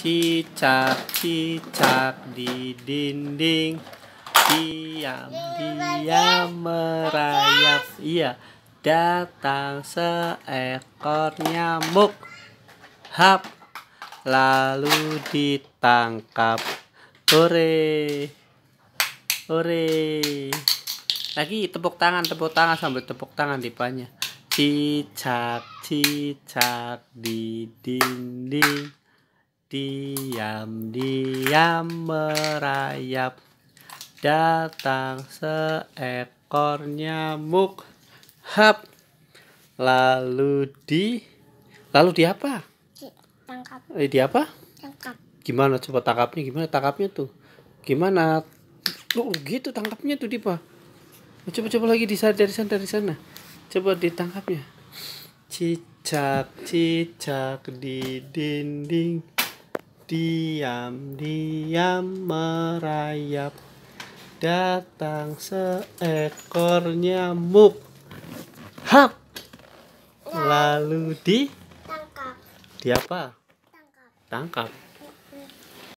Cicak-cicak di dinding Diam-diam merayap Iya Datang seekor nyamuk Hap Lalu ditangkap ore, ore. Lagi tepuk tangan Tepuk tangan sambil tepuk tangan di dipanya Cicak-cicak di dinding diam-diam merayap datang seekor nyamuk hap lalu di lalu di apa tangkap eh, di apa tangkap gimana coba tangkapnya gimana tangkapnya tuh gimana lu gitu tangkapnya tuh Dipa nah, coba coba lagi di sana dari sana dari sana coba ditangkapnya cicak cicak di dinding diam-diam merayap datang seekor nyamuk hap lalu di tangkap di apa tangkap, tangkap.